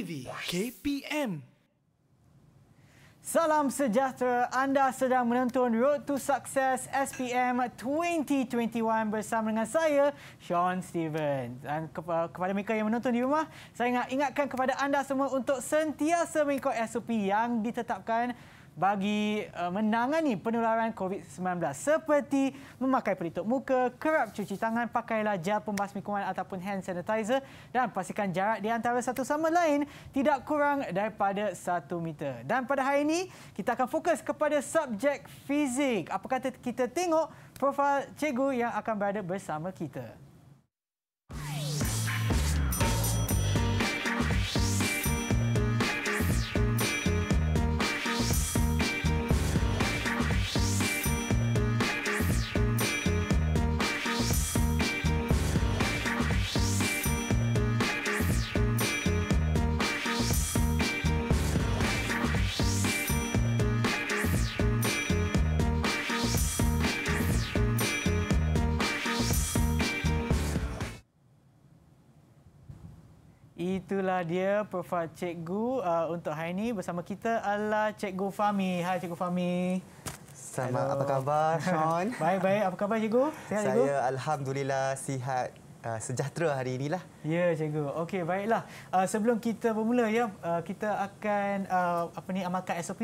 TV KPM. Salam sejahtera. Anda sedang menonton Road to Success SPM 2021 bersama dengan saya, Sean Stevens. Dan kepada mereka yang menonton di rumah, saya nak ingatkan kepada anda semua untuk sentiasa mengikut SOP yang ditetapkan bagi eh, menangani penularan COVID-19 seperti memakai pelitup muka, kerap cuci tangan, pakailah gel pembasmi kuman ataupun hand sanitizer dan pastikan jarak di antara satu sama lain tidak kurang daripada satu meter. Dan pada hari ini, kita akan fokus kepada subjek fizik. Apa kata kita tengok profil cikgu yang akan berada bersama kita. itulah dia Profat Cikgu uh, untuk hari ini. Bersama kita adalah Cikgu Fahmi. Hai Cikgu Fahmi. Selamat, Hello. apa khabar Sean? Baik-baik, apa khabar Cikgu? Sihat, Saya Alhamdulillah sihat. Uh, sejahtera hari inilah. Ya, cikgu. Okey, baiklah. Uh, sebelum kita bermula ya, uh, kita akan uh, apa ni amalkan SOP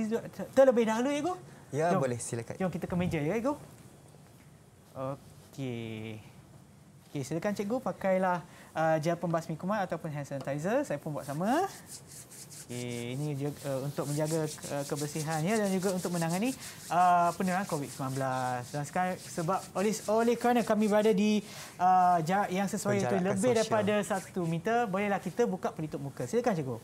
terlebih dahulu ya, cikgu. Ya, jom. boleh silakan. Jom kita ke meja ya, cikgu. Okey. Okey, silakan cikgu pakailah uh, gel pembasmi kuman ataupun hand sanitizer. Saya pun buat sama. Okay, ini juga, uh, untuk menjaga uh, kebersihan ya, dan juga untuk menangani uh, penerangan COVID-19. Dan sekarang sebab oleh, oleh kerana kami berada di uh, jarak yang sesuai itu lebih sosial. daripada satu meter, bolehlah kita buka pelitup muka. Silakan cikgu.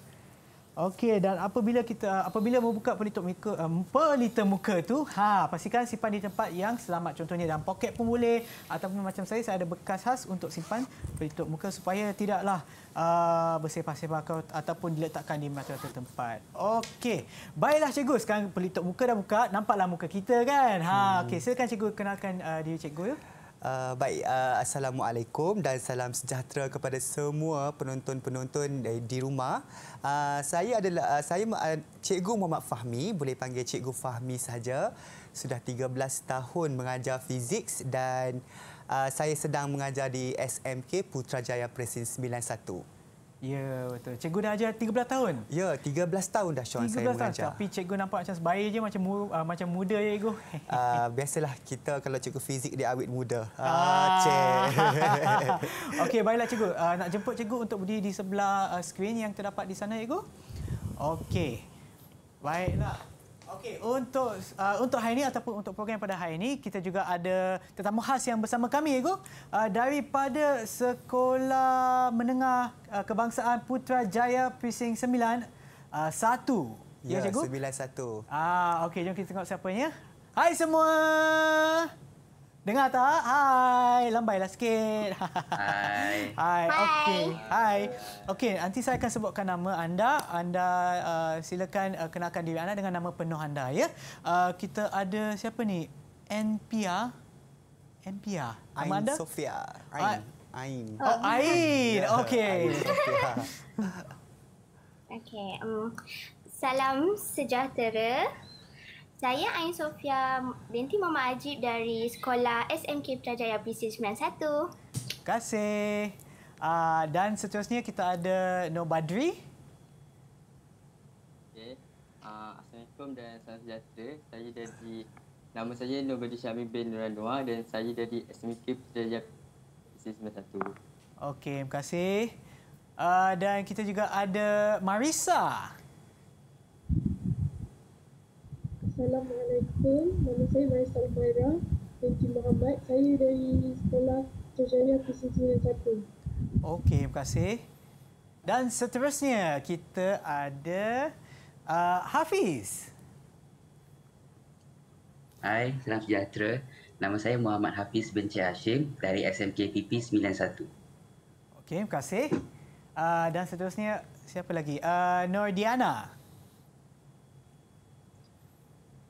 Okey dan apabila kita apabila membuka pelitup muka eh, pelitup muka tu ha pastikan simpan di tempat yang selamat contohnya dalam poket pun boleh ataupun macam saya saya ada bekas khas untuk simpan pelitup muka supaya tidaklah uh, bersepah-sepah ataupun diletakkan di mata-mata tempat. Okey. Baiklah cikgu sekarang pelitup muka dah buka nampaklah muka kita kan. Ha hmm. okey silakan cikgu kenalkan uh, diri cikgu ya. Uh, baik, uh, Assalamualaikum dan salam sejahtera kepada semua penonton-penonton di, eh, di rumah. Uh, saya adalah uh, saya uh, Cikgu Muhammad Fahmi, boleh panggil Cikgu Fahmi saja. Sudah 13 tahun mengajar fizik dan uh, saya sedang mengajar di SMK Putrajaya Presiden 91. Ya, betul. Cikgu dah ajar 13 tahun? Ya, 13 tahun dah Sean saya mengajar. Tapi cikgu nampak macam sebaik je, macam, uh, macam muda je, cikgu. Uh, biasalah kita kalau cikgu fizik, dia awet muda. Ah, ah. Okey, baiklah cikgu. Uh, nak jemput cikgu untuk berdiri di sebelah uh, skrin yang terdapat di sana, cikgu. Okey. Baiklah. Okey, untuk uh, untuk hari ini ataupun untuk program pada hari ini, kita juga ada tetamu khas yang bersama kami, Ego. Uh, daripada Sekolah Menengah uh, Kebangsaan Jaya Pusing 9, uh, satu. Ya, ya cikgu? 9 Ah, Okey, jom kita tengok siapanya. Hai Hai semua! Dengar tak? Hai, lambailah sikit. Hai. Hai. Okey. Hai. Okey, nanti saya akan sebutkan nama anda. Anda uh, silakan uh, kenalkan diri anda dengan nama penuh anda ya. Uh, kita ada siapa ni? Npia. Npia. Nama Sofia. Ah. Ain. Ain. Oh, Ain. Ya, okey. Okey. Um, salam sejahtera. Saya Ain Sofia binti Mama Ajib dari Sekolah SMK Putrajaya PC91. Terima kasih. Uh, dan seterusnya kita ada Nur Badri. Okay. Uh, ah, Assalamualaikum dan salam sejahtera. Saya dari nama saya Nur Badri Syamil bin Nur Anwar dan saya dari SMK Putrajaya PC91. Okey, terima kasih. Uh, dan kita juga ada Marisa. Assalamualaikum. Nama saya Maisa Umaira binti Muhammad. Saya dari sekolah Terjaya PCT yang Okey, terima kasih. Dan seterusnya kita ada uh, Hafiz. Hai, salam sejahtera. Nama saya Muhammad Hafiz bin Cik Hashim dari SMK PP 91. Okey, terima kasih. Uh, dan seterusnya siapa lagi? Uh, Nordiana. Nordiana.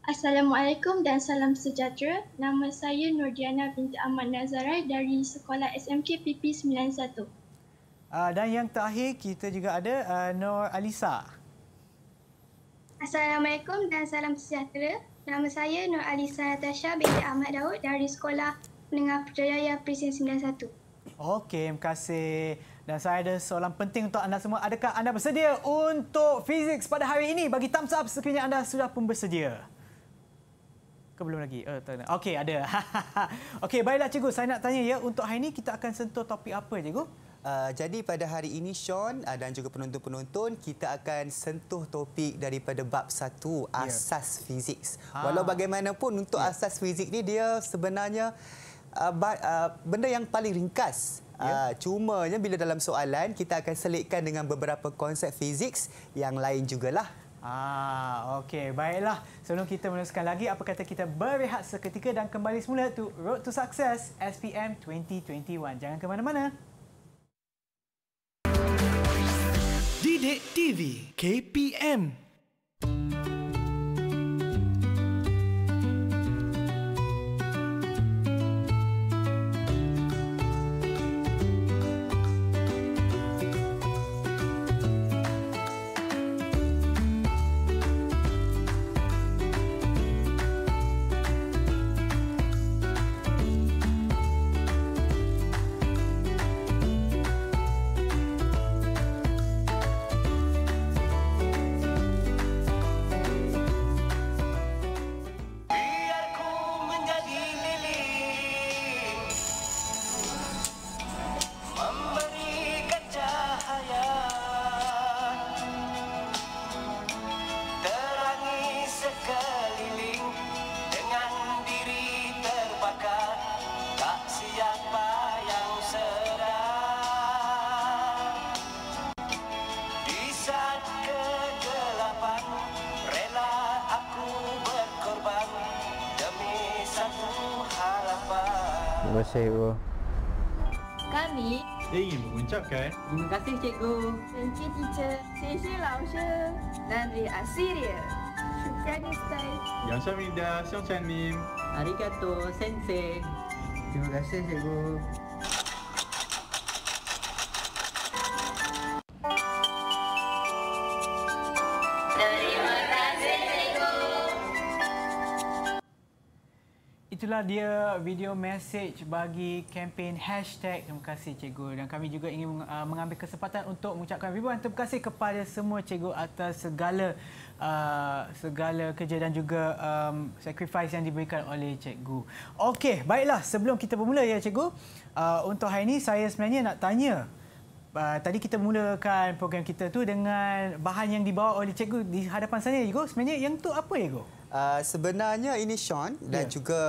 Assalamualaikum dan salam sejahtera. Nama saya Nurdiana binti Ahmad Nazarai dari Sekolah SMK PP91. Uh, dan yang terakhir kita juga ada uh, ah, Nur Alisa. Assalamualaikum dan salam sejahtera. Nama saya Nur Alisa Natasha binti Ahmad Daud dari Sekolah Menengah Perjaya Prisen 91. Okey, terima kasih. Dan saya ada soalan penting untuk anda semua. Adakah anda bersedia untuk fizik pada hari ini? Bagi thumbs up sekiranya anda sudah pun bersedia ke belum lagi? Oh, tak Okey, ada. Okey, baiklah cikgu. Saya nak tanya ya. Untuk hari ini kita akan sentuh topik apa cikgu? Uh, jadi pada hari ini Sean uh, dan juga penonton-penonton kita akan sentuh topik daripada bab satu ya. asas yeah. fizik. Ha. Walau bagaimanapun untuk yeah. asas fizik ni dia sebenarnya uh, ba- uh, benda yang paling ringkas. Yeah. Uh, cumanya bila dalam soalan kita akan selitkan dengan beberapa konsep fizik yang lain jugalah. Ah, okey. Baiklah. Sebelum kita meneruskan lagi, apa kata kita berehat seketika dan kembali semula tu Road to Success SPM 2021. Jangan ke mana-mana. Didik TV KPM cikgu. Kami ingin mengucapkan terima kasih cikgu. Thank you teacher. Thank you lao shi. Dan di Asiria. Kadistai. Yang sama indah, siang chan mim. Arigato sensei. Terima kasih cikgu. itulah dia video message bagi kempen hashtag terima kasih cikgu dan kami juga ingin uh, mengambil kesempatan untuk mengucapkan ribuan terima kasih kepada semua cikgu atas segala uh, segala kerja dan juga um, sacrifice yang diberikan oleh cikgu. Okey, baiklah sebelum kita bermula ya cikgu, uh, untuk hari ini saya sebenarnya nak tanya Uh, tadi kita mulakan program kita tu dengan bahan yang dibawa oleh cikgu di hadapan saya cikgu. Sebenarnya yang tu apa ya cikgu? Uh, sebenarnya ini Sean dan yeah. juga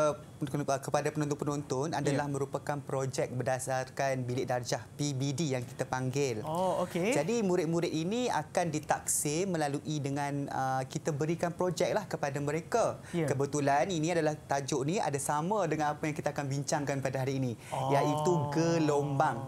kepada penonton-penonton adalah yeah. merupakan projek berdasarkan bilik darjah PBD yang kita panggil. Oh, okay. Jadi murid-murid ini akan ditaksir melalui dengan uh, kita berikan projeklah kepada mereka. Yeah. Kebetulan ini adalah tajuk ni ada sama dengan apa yang kita akan bincangkan pada hari ini oh. iaitu gelombang.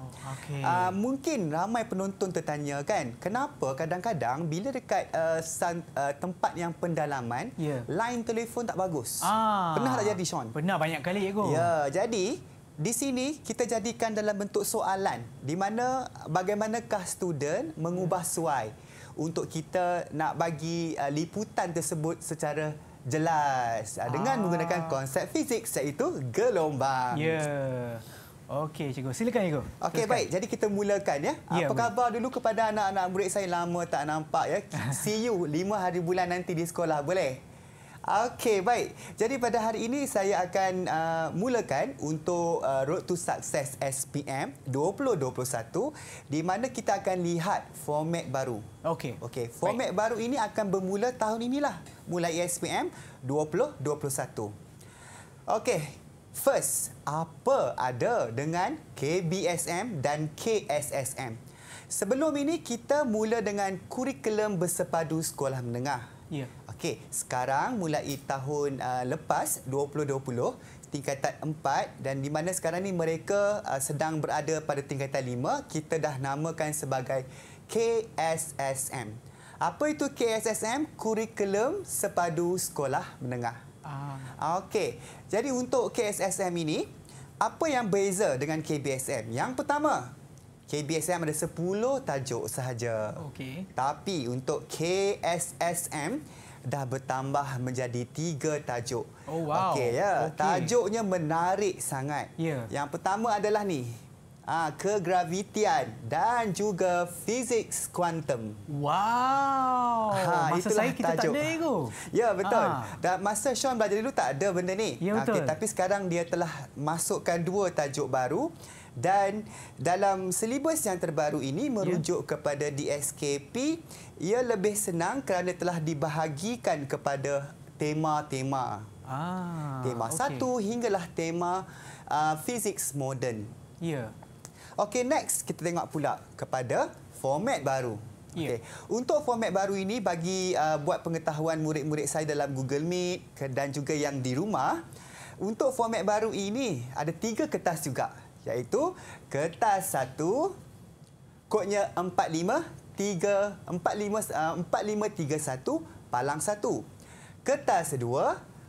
Okay. Uh, mungkin ramai penonton tertanya kan kenapa kadang-kadang bila dekat uh, san, uh, tempat yang pendalaman yeah. line telefon tak bagus. Ah. Pernah tak jadi Sean? Pernah banyak kali ya, ego. Ya, jadi di sini kita jadikan dalam bentuk soalan di mana bagaimanakah student mengubah hmm. suai untuk kita nak bagi uh, liputan tersebut secara jelas uh, dengan ah. menggunakan konsep fizik iaitu gelombang. Ya. Okey cikgu, silakan cikgu. Okey baik, jadi kita mulakan ya. ya Apa khabar dulu kepada anak-anak murid saya lama tak nampak ya. See you 5 hari bulan nanti di sekolah boleh? Okey, baik. Jadi pada hari ini saya akan uh, mulakan untuk uh, Road to Success SPM 2021 di mana kita akan lihat format baru. Okey. Okey, format baik. baru ini akan bermula tahun inilah. Mulai SPM 2021. Okey. First, apa ada dengan KBSM dan KSSM? Sebelum ini kita mula dengan kurikulum bersepadu sekolah menengah. Ya. Okey, sekarang mulai tahun uh, lepas 2020 tingkatan 4 dan di mana sekarang ni mereka uh, sedang berada pada tingkatan 5 kita dah namakan sebagai KSSM. Apa itu KSSM? Kurikulum Sepadu Sekolah Menengah. Ah. Okey. Jadi untuk KSSM ini, apa yang beza dengan KBSM? Yang pertama, KBSM ada 10 tajuk sahaja. Okey. Tapi untuk KSSM, dah bertambah menjadi tiga tajuk. Oh wow. Okey ya. Okay. Tajuknya menarik sangat. Yeah. Yang pertama adalah ni. Ah ha, kegravitian dan juga fizik kuantum. Wow. Ha, masa saya kita tajuk. tak ada itu. Ya betul. Ha. Ah. Dan masa Sean belajar dulu tak ada benda ni. Ya, ah, betul. tapi sekarang dia telah masukkan dua tajuk baru dan dalam silibus yang terbaru ini merujuk ya. kepada DSKP ia lebih senang kerana telah dibahagikan kepada tema-tema. Ah, tema okay. satu hinggalah tema uh, physics modern. Ya. Yeah. Okey, next kita tengok pula kepada format baru. Yeah. Okey. Untuk format baru ini bagi uh, buat pengetahuan murid-murid saya dalam Google Meet dan juga yang di rumah, untuk format baru ini ada tiga kertas juga iaitu kertas satu kodnya 4531 ah, palang 1. Kertas 2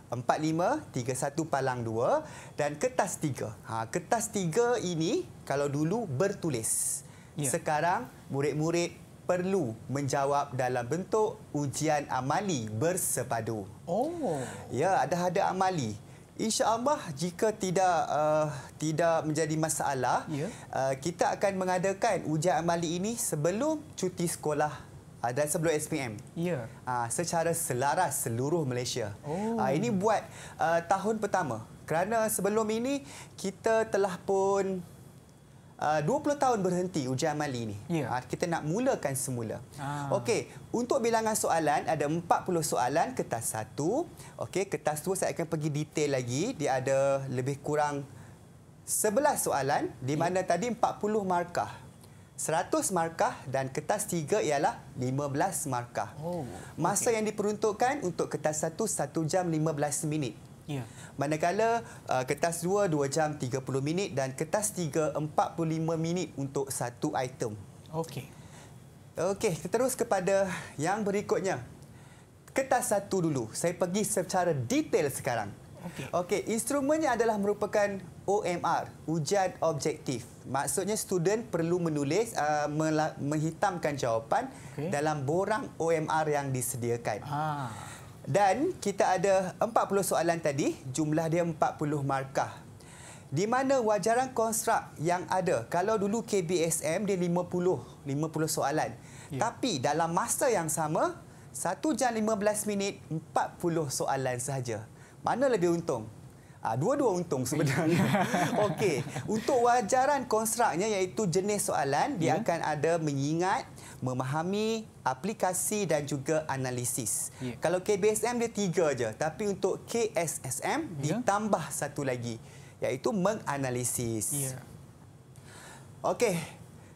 4531 palang 2 dan kertas 3. Ha kertas 3 ini kalau dulu bertulis. Ya. Sekarang murid-murid perlu menjawab dalam bentuk ujian amali bersepadu. Oh. Ya, ada ada amali. InsyaAllah jika tidak uh, tidak menjadi masalah, ya. uh, kita akan mengadakan ujian amali ini sebelum cuti sekolah uh, dan sebelum SPM. Ya. Uh, secara selaras seluruh Malaysia. Oh. Uh, ini buat uh, tahun pertama. Kerana sebelum ini, kita telah pun 20 uh, tahun berhenti ujian mali ini. Yeah. Ya. Kita nak mulakan semula. Ah. Okey, untuk bilangan soalan ada 40 soalan kertas satu, Okey, kertas dua saya akan pergi detail lagi. Dia ada lebih kurang 11 soalan di ya. mana yeah. tadi 40 markah. 100 markah dan kertas tiga ialah 15 markah. Oh. Masa okay. yang diperuntukkan untuk kertas satu 1 jam 15 minit. Ya. Manakala uh, kertas dua 2 jam 30 minit dan kertas 3 45 minit untuk satu item. Okey. Okey, kita terus kepada yang berikutnya. Kertas satu dulu. Saya pergi secara detail sekarang. Okey. Okay. instrumennya adalah merupakan OMR, ujian objektif. Maksudnya student perlu menulis uh, menghitamkan jawapan okay. dalam borang OMR yang disediakan. Ha. Dan kita ada 40 soalan tadi, jumlah dia 40 markah. Di mana wajaran konstrak yang ada, kalau dulu KBSM dia 50, 50 soalan. Ya. Tapi dalam masa yang sama, 1 jam 15 minit, 40 soalan sahaja. Mana lebih untung? Ah, dua-dua untung sebenarnya. Okey, untuk wajaran konstruknya iaitu jenis soalan, dia ya. akan ada mengingat memahami aplikasi dan juga analisis. Yeah. Kalau KBSM dia tiga aja, tapi untuk KSSM yeah. ditambah satu lagi iaitu menganalisis. Yeah. Okey.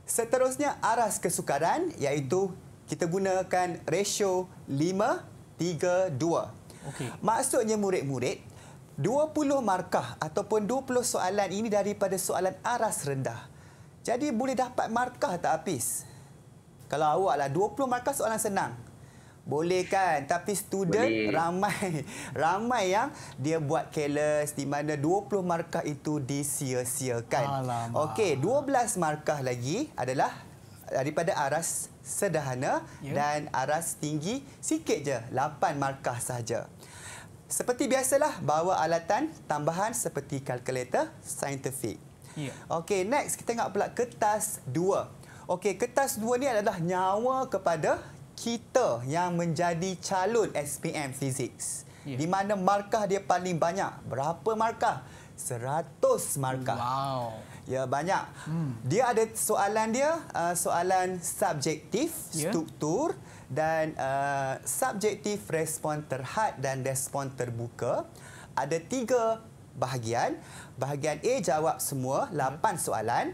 Seterusnya aras kesukaran iaitu kita gunakan ratio 5 3 2. Okay. Maksudnya murid-murid 20 markah ataupun 20 soalan ini daripada soalan aras rendah. Jadi boleh dapat markah tak habis? Kalau awak lah 20 markah soalan senang boleh kan tapi student Boleh. ramai ramai yang dia buat careless di mana 20 markah itu disia-siakan. Okey, 12 markah lagi adalah daripada aras sederhana ya. dan aras tinggi sikit je, 8 markah saja. Seperti biasalah bawa alatan tambahan seperti kalkulator saintifik. Ya. Okey, next kita tengok pula kertas Okey, kertas dua ni adalah nyawa kepada kita yang menjadi calon SPM fizik. Yeah. Di mana markah dia paling banyak? Berapa markah? 100 markah. Wow. Ya, banyak. Hmm. Dia ada soalan dia, uh, soalan subjektif, yeah. struktur dan uh, subjektif respon terhad dan respon terbuka. Ada tiga bahagian. Bahagian A jawab semua, lapan ya. soalan.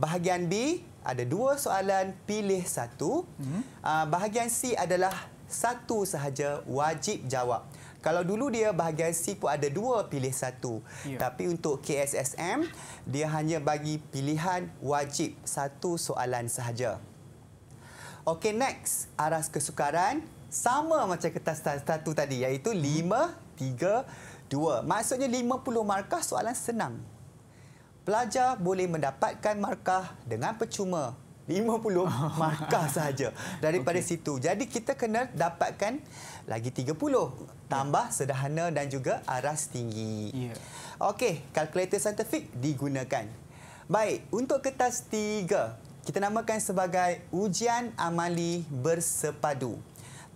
Bahagian B, ada dua soalan, pilih satu. Hmm. Ah, bahagian C adalah satu sahaja wajib jawab. Kalau dulu dia bahagian C pun ada dua pilih satu. Ya. Tapi untuk KSSM, dia hanya bagi pilihan wajib satu soalan sahaja. Okey, next. Aras kesukaran sama macam kertas satu tadi iaitu lima tiga dua. Maksudnya lima puluh markah soalan senang pelajar boleh mendapatkan markah dengan percuma 50 markah saja daripada okay. situ. Jadi kita kena dapatkan lagi 30 tambah ya. sederhana dan juga aras tinggi. Yeah. Okey, kalkulator saintifik digunakan. Baik, untuk kertas tiga kita namakan sebagai ujian amali bersepadu.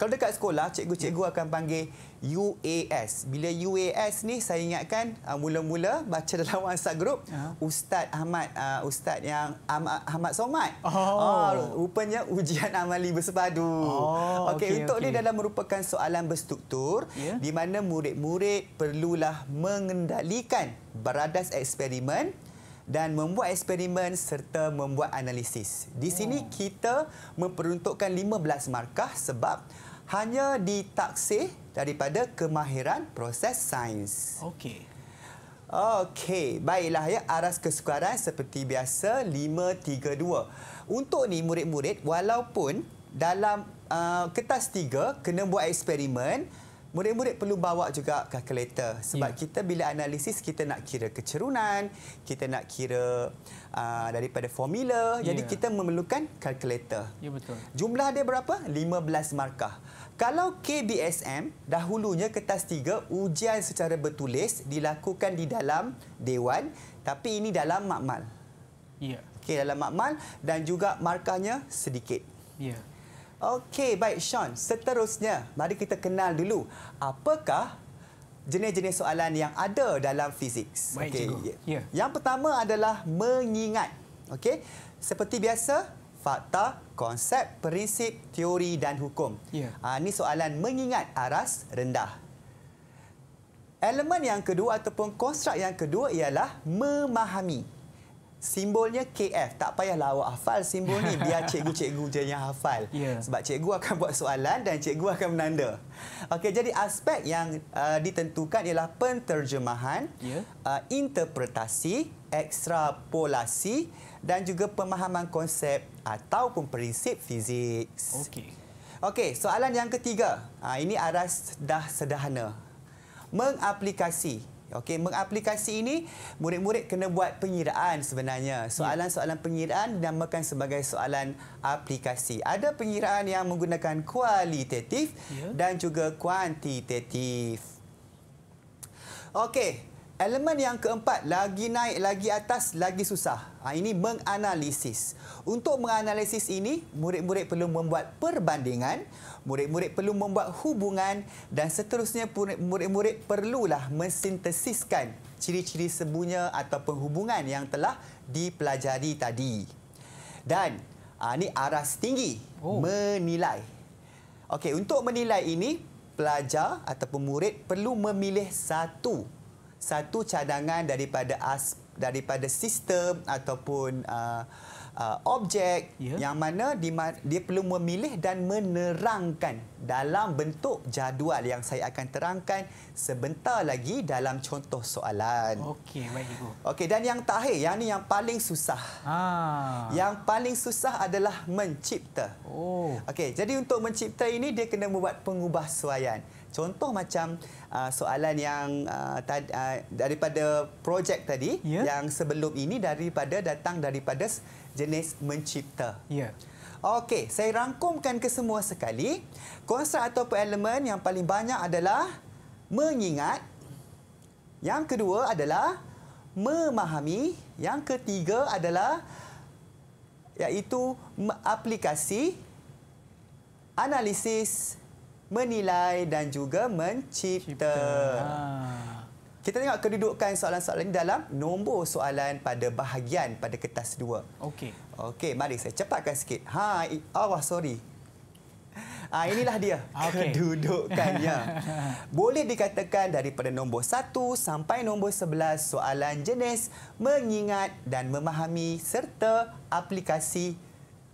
Kalau dekat sekolah, cikgu-cikgu yeah. Hmm. akan panggil UAS. Bila UAS ni saya ingatkan uh, mula-mula baca dalam WhatsApp group yeah. Ustaz Ahmad uh, Ustaz yang Ahmad, Ahmad Somad. Oh. oh, rupanya ujian amali bersepadu. Oh, okay. okay, untuk okay. ni dalam merupakan soalan berstruktur yeah. di mana murid-murid perlulah mengendalikan beradas eksperimen dan membuat eksperimen serta membuat analisis. Di sini oh. kita memperuntukkan 15 markah sebab hanya ditaksir daripada kemahiran proses sains. Okey. Okey, baiklah ya aras kesukaran seperti biasa 532. Untuk ni murid-murid walaupun dalam uh, kertas 3 kena buat eksperimen, murid-murid perlu bawa juga kalkulator sebab ya. kita bila analisis kita nak kira kecerunan, kita nak kira uh, daripada formula, ya. jadi kita memerlukan kalkulator. Ya betul. Jumlah dia berapa? 15 markah. Kalau KBSM, dahulunya kertas tiga, ujian secara bertulis dilakukan di dalam dewan tapi ini dalam makmal. Ya. Okey, dalam makmal dan juga markahnya sedikit. Ya. Okey, baik Sean. Seterusnya, mari kita kenal dulu apakah jenis-jenis soalan yang ada dalam fizik. Baik cikgu. Ya. ya. Yang pertama adalah mengingat. Okey. Seperti biasa, fakta, konsep, prinsip, teori dan hukum. Yeah. Ha, Ini soalan mengingat aras rendah. Elemen yang kedua ataupun konstrak yang kedua ialah memahami. Simbolnya KF. Tak payahlah awak hafal simbol ni. Biar cikgu-cikgu je yang hafal. Yeah. Sebab cikgu akan buat soalan dan cikgu akan menanda. Okay, jadi aspek yang uh, ditentukan ialah penterjemahan, yeah. uh, interpretasi, ekstrapolasi, dan juga pemahaman konsep ataupun prinsip fizik. Okey. Okey, soalan yang ketiga. Ha, ini aras dah sederhana. Mengaplikasi. Okey, mengaplikasi ini murid-murid kena buat pengiraan sebenarnya. Ya. Soalan-soalan pengiraan dinamakan sebagai soalan aplikasi. Ada pengiraan yang menggunakan kualitatif ya. dan juga kuantitatif. Okey, Elemen yang keempat, lagi naik, lagi atas, lagi susah. Ha, ini menganalisis. Untuk menganalisis ini, murid-murid perlu membuat perbandingan, murid-murid perlu membuat hubungan dan seterusnya murid-murid perlulah mensintesiskan ciri-ciri sebunya atau penghubungan yang telah dipelajari tadi. Dan ha, ini aras tinggi, oh. menilai. Okey, untuk menilai ini, pelajar ataupun murid perlu memilih satu satu cadangan daripada as daripada sistem ataupun uh, uh, objek yeah. yang mana di, dia perlu memilih dan menerangkan dalam bentuk jadual yang saya akan terangkan sebentar lagi dalam contoh soalan. Okey, baik ibu. Okey, dan yang terakhir, yang ni yang paling susah. Ah. Yang paling susah adalah mencipta. Oh. Okey, jadi untuk mencipta ini dia kena buat pengubahsuaian. Contoh macam Uh, soalan yang uh, tad, uh, daripada projek tadi yeah. yang sebelum ini daripada datang daripada jenis mencipta. Yeah. Okey, saya rangkumkan ke semua sekali. Konsep atau elemen yang paling banyak adalah mengingat. Yang kedua adalah memahami. Yang ketiga adalah iaitu aplikasi analisis menilai dan juga mencipta. Cipta. Ha. Kita tengok kedudukan soalan-soalan ini dalam nombor soalan pada bahagian pada kertas dua. Okey. Okey, mari saya cepatkan sikit. Ha, awak oh, sorry. Ah inilah dia ah, okay. kedudukannya. Boleh dikatakan daripada nombor satu sampai nombor sebelas soalan jenis mengingat dan memahami serta aplikasi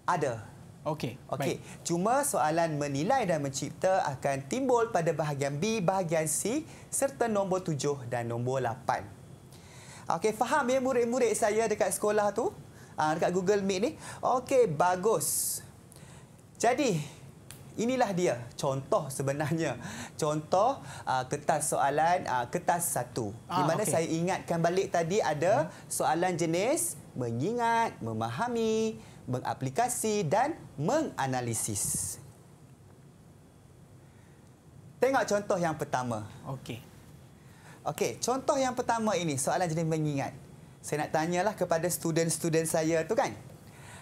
ada. Okey. Okey. Cuma soalan menilai dan mencipta akan timbul pada bahagian B, bahagian C serta nombor 7 dan nombor 8. Okey, faham ya murid-murid saya dekat sekolah tu? Ah dekat Google Meet ni. Okey, bagus. Jadi Inilah dia contoh sebenarnya. Contoh uh, kertas soalan uh, kertas satu. Ah, Di mana okay. saya ingatkan balik tadi ada hmm. soalan jenis mengingat, memahami, mengaplikasi dan menganalisis. Tengok contoh yang pertama. Okey. Okey, contoh yang pertama ini soalan jenis mengingat. Saya nak tanyalah kepada student-student saya tu kan.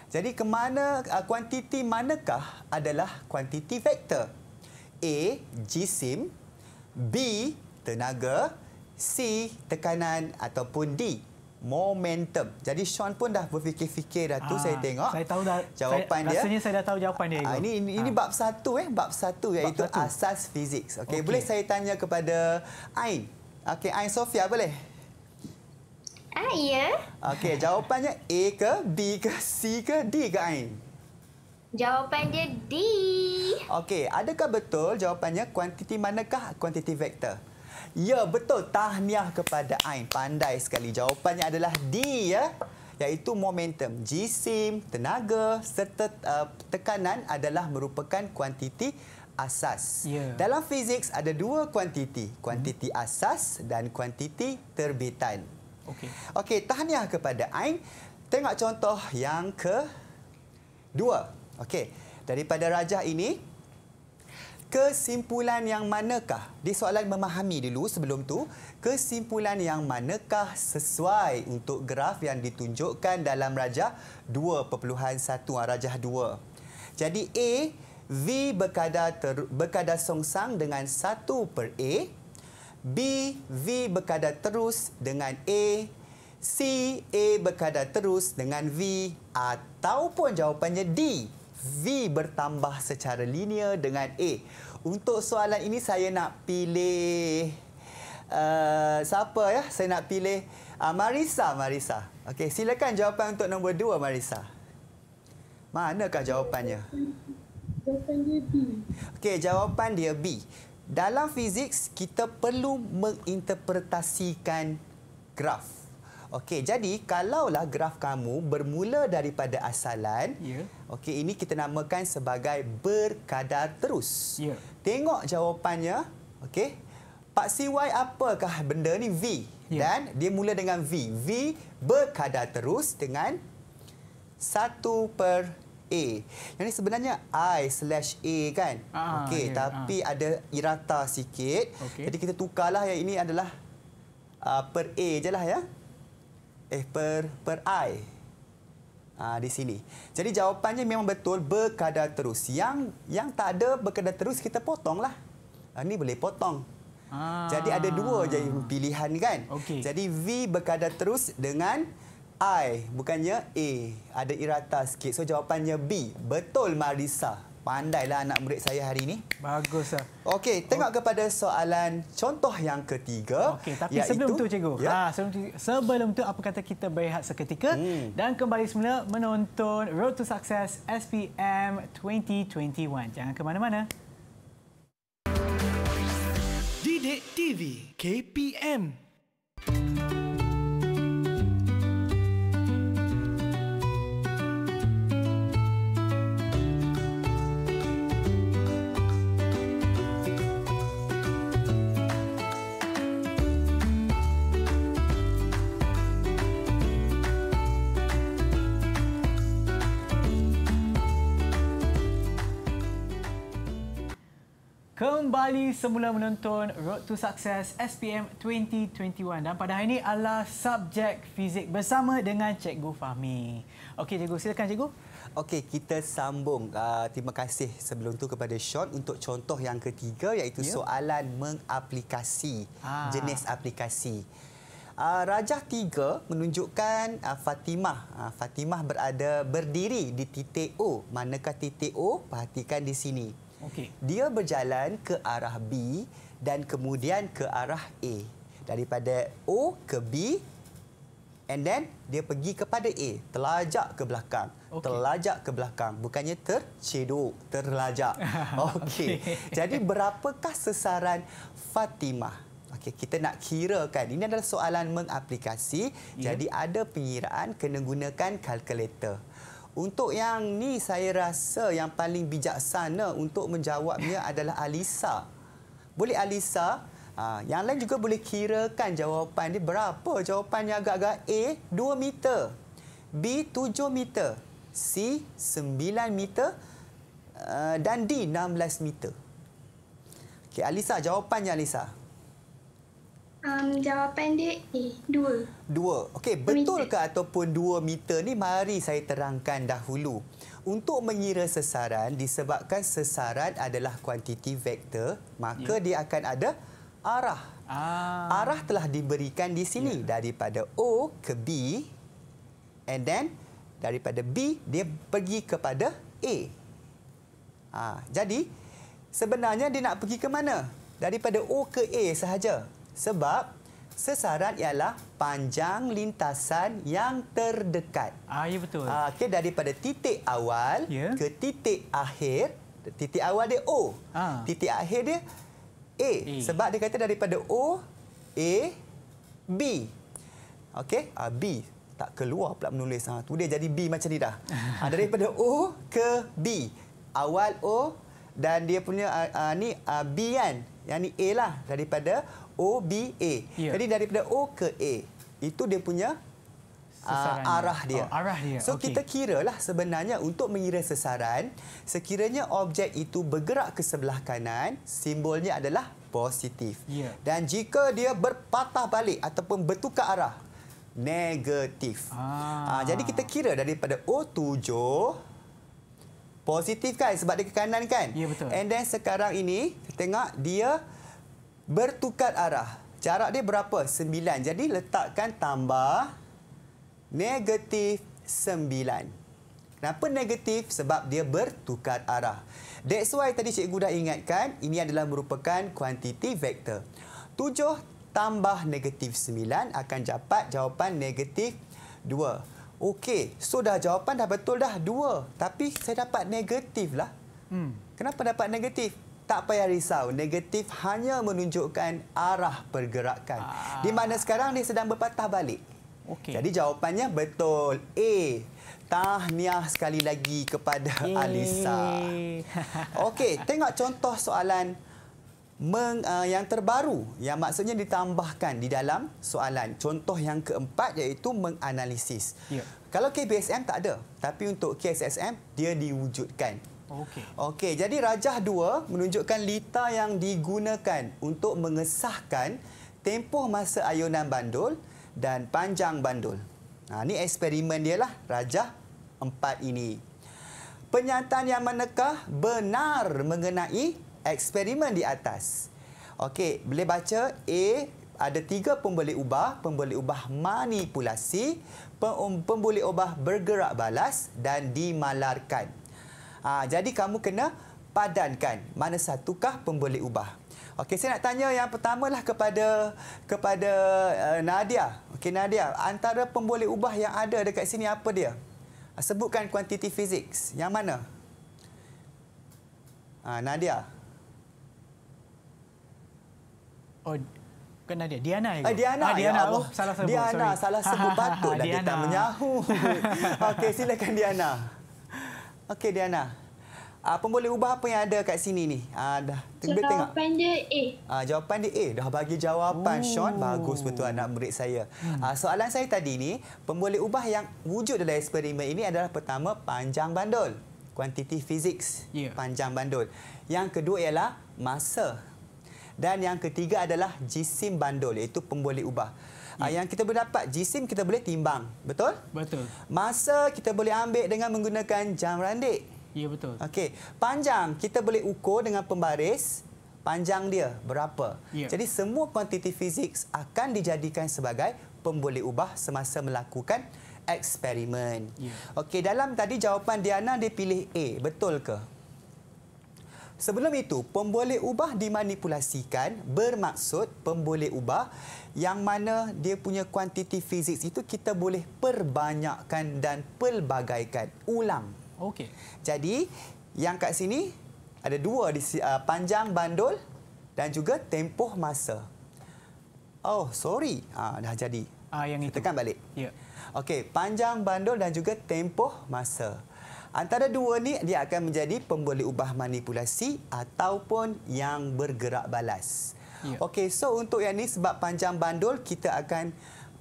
Jadi ke mana uh, kuantiti manakah adalah kuantiti vektor? A jisim, B tenaga, C tekanan ataupun D momentum. Jadi Sean pun dah berfikir-fikir dah tu Aa, ah, saya tengok. Saya tahu dah jawapan saya, dia. Rasanya saya dah tahu jawapan dia. Aa, ah, ini ini, ini ah. bab satu eh, bab satu iaitu bab satu. asas fizik. Okey, okay. boleh saya tanya kepada Ain? Okey, Ain Sofia boleh? Ah, ya. Okey, jawapannya A ke B ke C ke D ke Ain? Jawapan dia D. Okey, adakah betul jawapannya kuantiti manakah kuantiti vektor? Ya, betul. Tahniah kepada Ain. Pandai sekali. Jawapannya adalah D ya. Iaitu momentum. Jisim, tenaga serta uh, tekanan adalah merupakan kuantiti asas. Yeah. Dalam fizik ada dua kuantiti. Kuantiti hmm. asas dan kuantiti terbitan. Okey. Okey, tahniah kepada Ain. Tengok contoh yang kedua. dua. Okey. Daripada rajah ini, Kesimpulan yang manakah? Di soalan memahami dulu sebelum tu, kesimpulan yang manakah sesuai untuk graf yang ditunjukkan dalam rajah 2.1 ah, rajah 2. Jadi A, V berkadar ter, berkadar songsang dengan 1 per A. B, V berkadar terus dengan A. C, A berkadar terus dengan V. Ataupun jawapannya D, V bertambah secara linear dengan A. Untuk soalan ini saya nak pilih uh, siapa ya? Saya nak pilih uh, Marisa, Marisa. Okey, silakan jawapan untuk nombor 2 Marisa. Manakah jawapannya? Jawapan dia B. Okey, jawapan dia B. Dalam fizik kita perlu menginterpretasikan graf Okey, jadi kalaulah graf kamu bermula daripada asalan, yeah. Okey, ini kita namakan sebagai berkadar terus. Ya. Tengok jawapannya. Okey. Pak CY apakah benda ni V? Ya. Dan dia mula dengan V. V berkadar terus dengan 1 per A. Yang ni sebenarnya I slash A kan? Ah, Okey, ya. tapi ah. ada irata sikit. Okay. Jadi kita tukarlah yang ini adalah uh, per A je lah ya. Eh, per, per I uh, di sini. Jadi jawapannya memang betul berkadar terus. Yang yang tak ada berkadar terus kita potonglah. Uh, ah, ini boleh potong. Ah. Jadi ada dua ah. je pilihan kan. Okay. Jadi V berkadar terus dengan I bukannya A. Ada irata sikit. So jawapannya B. Betul Marisa. Pandailah anak murid saya hari ini. Baguslah. Okey, tengok kepada soalan contoh yang ketiga. Okey, tapi iaitu, sebelum tu cikgu. Ya. Ha, sebelum tu sebelum tu apa kata kita berehat seketika hmm. dan kembali semula menonton Road to Success SPM 2021. Jangan ke mana-mana. Didik TV KPM kembali semula menonton Road to Success SPM 2021 dan pada hari ini adalah subjek fizik bersama dengan Cikgu Fahmi. Okey Cikgu, silakan Cikgu. Okey, kita sambung. Uh, terima kasih sebelum tu kepada Sean untuk contoh yang ketiga iaitu yeah. soalan mengaplikasi ha. jenis aplikasi. Uh, Rajah tiga menunjukkan uh, Fatimah. Uh, Fatimah berada berdiri di titik O. Manakah titik O? Perhatikan di sini. Okay. Dia berjalan ke arah B dan kemudian ke arah A. Daripada O ke B and then dia pergi kepada A, terlajak ke belakang. Okay. Terlajak ke belakang, bukannya tercedok, terlajak. Okey. Jadi berapakah sesaran Fatimah? Okey, kita nak kira kan. Ini adalah soalan mengaplikasi. Yeah. Jadi ada pengiraan kena gunakan kalkulator. Untuk yang ni saya rasa yang paling bijaksana untuk menjawabnya adalah Alisa. Boleh Alisa? Ha, yang lain juga boleh kirakan jawapan dia berapa jawapannya agak-agak A 2 meter, B 7 meter, C 9 meter eh, dan D 16 meter. Okay Alisa jawapannya Alisa. Um, jawapan dia A, eh, dua. Dua. Okey, betul ke ataupun dua meter ni mari saya terangkan dahulu. Untuk mengira sesaran, disebabkan sesaran adalah kuantiti vektor, maka ya. dia akan ada arah. Ah. Arah telah diberikan di sini, ya. daripada O ke B, and then daripada B, dia pergi kepada A. Ha, jadi, sebenarnya dia nak pergi ke mana? Daripada O ke A sahaja. Sebab sesarat ialah panjang lintasan yang terdekat. Ah, ya betul. Ah, okay, daripada titik awal ya. ke titik akhir. Titik awal dia O. Ah. Titik akhir dia A. E. Sebab dia kata daripada O, A, B. Okey, ah, B. Tak keluar pula menulis. Ha. Tu dia jadi B macam ni dah. Ah, daripada O ke B. Awal O dan dia punya uh, uh, ni uh, B kan. Yang ni A lah daripada O B A. Ya. Jadi daripada O ke A itu dia punya Uh, arah dia. Oh, arah dia. So okay. kita kira lah sebenarnya untuk mengira sesaran sekiranya objek itu bergerak ke sebelah kanan, simbolnya adalah positif. Yeah. Dan jika dia berpatah balik ataupun bertukar arah, negatif. Ah. Uh, jadi kita kira daripada O7 positif kan sebab dia ke kanan kan. Yeah, betul. And then sekarang ini, tengok dia bertukar arah. Jarak dia berapa? 9. Jadi letakkan tambah negatif 9. Kenapa negatif? Sebab dia bertukar arah. That's why tadi cikgu dah ingatkan ini adalah merupakan kuantiti vektor. 7 tambah negatif 9 akan dapat jawapan negatif 2. Okey, so dah jawapan dah betul dah 2. Tapi saya dapat negatif lah. Hmm. Kenapa dapat negatif? tak payah risau. Negatif hanya menunjukkan arah pergerakan. Ah. Di mana sekarang dia sedang berpatah balik. Okay. Jadi jawapannya betul. A. Tahniah sekali lagi kepada Yeay. Alisa. Okey, tengok contoh soalan meng, uh, yang terbaru yang maksudnya ditambahkan di dalam soalan. Contoh yang keempat iaitu menganalisis. Yeah. Kalau KBSM tak ada, tapi untuk KSSM dia diwujudkan. Okey. Okey, jadi rajah 2 menunjukkan lita yang digunakan untuk mengesahkan tempoh masa ayunan bandul dan panjang bandul. Ha, ni eksperimen dia lah, rajah 4 ini. Penyataan yang menekah benar mengenai eksperimen di atas. Okey, boleh baca A ada tiga pemboleh ubah, pemboleh ubah manipulasi, pemboleh ubah bergerak balas dan dimalarkan. Ha, jadi kamu kena padankan mana satukah pemboleh ubah. Okey, saya nak tanya yang pertamalah kepada kepada uh, Nadia. Okey Nadia, antara pemboleh ubah yang ada dekat sini apa dia? Ha, sebutkan kuantiti fizik. Yang mana? Ha, Nadia. Oh kena dia Diana ya. Diana, ah, Diana ya oh, salah sebut. Diana Sorry. salah sebut patutlah kita menyahu. Okey silakan Diana. Okey Diana. Uh, ah, pemboleh ubah apa yang ada kat sini ni? Uh, dah tengok. jawapan tengok. dia A. Uh, jawapan dia A. Dah bagi jawapan Ooh. Sean. Oh. Bagus betul anak murid saya. Uh, soalan saya tadi ni, pemboleh ubah yang wujud dalam eksperimen ini adalah pertama panjang bandul. Kuantiti fizik yeah. panjang bandul. Yang kedua ialah masa. Dan yang ketiga adalah jisim bandul iaitu pemboleh ubah yeah. yang kita boleh dapat jisim kita boleh timbang betul betul masa kita boleh ambil dengan menggunakan jam randik ya yeah, betul okey panjang kita boleh ukur dengan pembaris panjang dia berapa yeah. jadi semua kuantiti fizik akan dijadikan sebagai pemboleh ubah semasa melakukan eksperimen yeah. okey dalam tadi jawapan Diana dia pilih A betul ke Sebelum itu, pemboleh ubah dimanipulasikan bermaksud pemboleh ubah yang mana dia punya kuantiti fizik itu kita boleh perbanyakkan dan pelbagaikan ulang. Okey. Jadi, yang kat sini ada dua di uh, panjang bandul dan juga tempoh masa. Oh, sorry. Ah dah jadi. Ah yang Saya itu. Tekan balik. Ya. Yeah. Okey, panjang bandul dan juga tempoh masa. Antara dua ni dia akan menjadi pemboleh ubah manipulasi ataupun yang bergerak balas. Yeah. Okey, so untuk yang ni sebab panjang bandul kita akan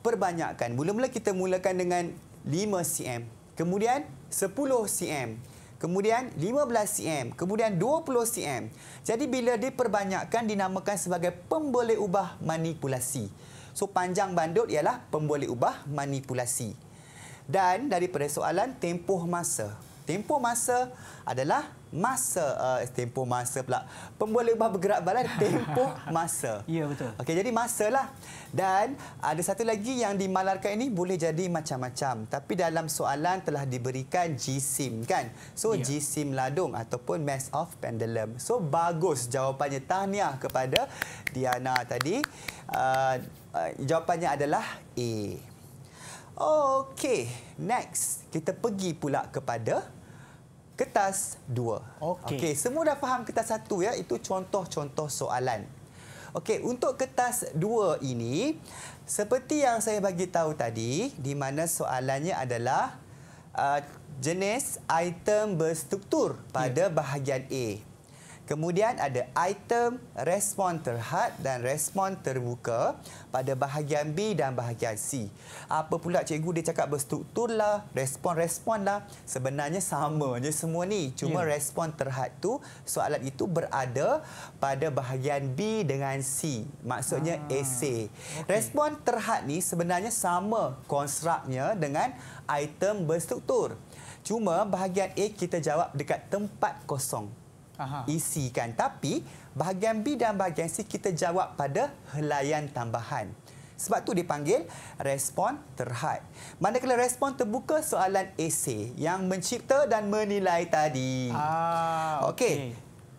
perbanyakkan. Mula-mula kita mulakan dengan 5 cm, kemudian 10 cm, kemudian 15 cm, kemudian 20 cm. Jadi bila diperbanyakkan dinamakan sebagai pemboleh ubah manipulasi. So panjang bandul ialah pemboleh ubah manipulasi. Dan daripada soalan tempoh masa tempoh masa adalah masa uh, tempoh masa pula pembolehubah bergerak balik tempoh masa. Ya betul. Okey jadi masalah dan ada satu lagi yang dimalarkan ini boleh jadi macam-macam tapi dalam soalan telah diberikan Gsim kan. So ya. jisim ladung ataupun mass of pendulum. So bagus jawapannya tahniah kepada Diana tadi. Uh, uh, jawapannya adalah A. Okey next kita pergi pula kepada kertas dua. Okey. Okay, semua dah faham kertas satu ya, itu contoh-contoh soalan. Okey, untuk kertas dua ini seperti yang saya bagi tahu tadi di mana soalannya adalah uh, jenis item berstruktur pada yeah. bahagian A. Kemudian ada item respon terhad dan respon terbuka pada bahagian B dan bahagian C. Apa pula cikgu dia cakap berstruktur lah, respon-respon lah. Sebenarnya sama je semua ni. Cuma yeah. respon terhad tu, soalan itu berada pada bahagian B dengan C. Maksudnya ah. essay. Okay. Respon terhad ni sebenarnya sama konstruknya dengan item berstruktur. Cuma bahagian A kita jawab dekat tempat kosong. Aha. isikan. Tapi bahagian B dan bahagian C kita jawab pada helaian tambahan. Sebab tu dipanggil respon terhad. Manakala respon terbuka soalan esei yang mencipta dan menilai tadi. Ah, Okey. Okay.